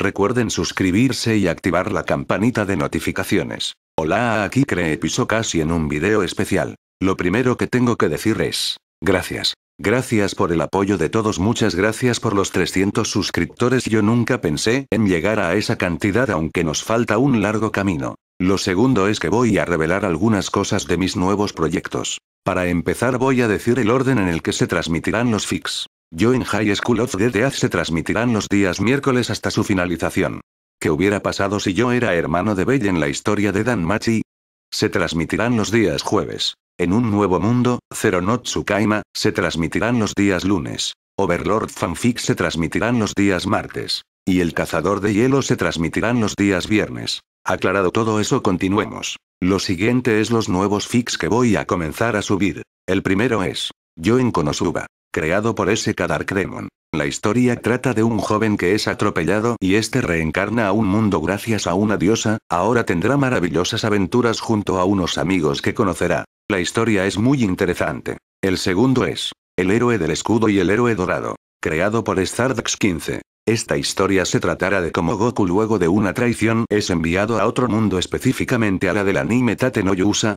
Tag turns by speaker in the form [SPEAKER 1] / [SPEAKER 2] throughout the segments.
[SPEAKER 1] Recuerden suscribirse y activar la campanita de notificaciones. Hola, aquí cree casi en un video especial. Lo primero que tengo que decir es, gracias. Gracias por el apoyo de todos, muchas gracias por los 300 suscriptores. Yo nunca pensé en llegar a esa cantidad aunque nos falta un largo camino. Lo segundo es que voy a revelar algunas cosas de mis nuevos proyectos. Para empezar voy a decir el orden en el que se transmitirán los fix. Yo en High School of the se transmitirán los días miércoles hasta su finalización. ¿Qué hubiera pasado si yo era hermano de Bell en la historia de Dan Machi? Se transmitirán los días jueves. En un nuevo mundo, Zero Not Tsukaima, se transmitirán los días lunes. Overlord Fanfic se transmitirán los días martes. Y El Cazador de Hielo se transmitirán los días viernes. Aclarado todo eso, continuemos. Lo siguiente es los nuevos fics que voy a comenzar a subir. El primero es Yo en Konosuba creado por ese Cremon. La historia trata de un joven que es atropellado y este reencarna a un mundo gracias a una diosa, ahora tendrá maravillosas aventuras junto a unos amigos que conocerá. La historia es muy interesante. El segundo es, El héroe del escudo y el héroe dorado, creado por Stardx 15. Esta historia se tratará de cómo Goku luego de una traición es enviado a otro mundo específicamente a la del anime Tate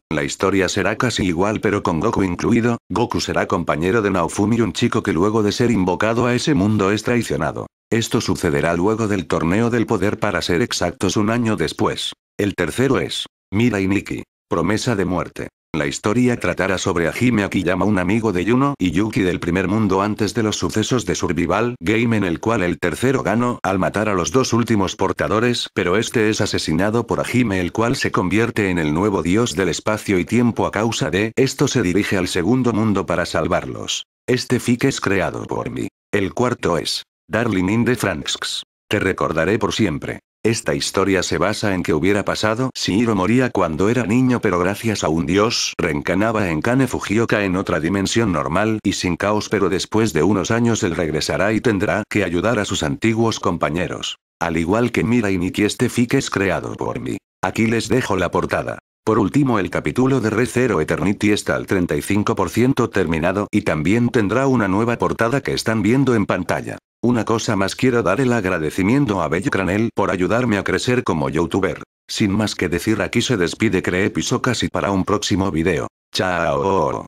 [SPEAKER 1] la historia será casi igual pero con Goku incluido, Goku será compañero de Naofumi un chico que luego de ser invocado a ese mundo es traicionado. Esto sucederá luego del torneo del poder para ser exactos un año después. El tercero es, Mira y Nikki, promesa de muerte. La historia tratará sobre Ajime Akiyama, un amigo de Yuno y Yuki del primer mundo antes de los sucesos de Survival Game en el cual el tercero ganó al matar a los dos últimos portadores, pero este es asesinado por Ajime el cual se convierte en el nuevo dios del espacio y tiempo a causa de esto se dirige al segundo mundo para salvarlos. Este fic es creado por mí. El cuarto es Darling in the Franks. Te recordaré por siempre. Esta historia se basa en que hubiera pasado si Hiro moría cuando era niño pero gracias a un dios reencanaba en Kane Fujioka en otra dimensión normal y sin caos pero después de unos años él regresará y tendrá que ayudar a sus antiguos compañeros. Al igual que Mira y Niki este fic es creado por mí. Aquí les dejo la portada. Por último el capítulo de Re Zero Eternity está al 35% terminado y también tendrá una nueva portada que están viendo en pantalla. Una cosa más quiero dar el agradecimiento a Bello Cranel por ayudarme a crecer como youtuber. Sin más que decir aquí se despide Creepiso casi para un próximo video. Chao.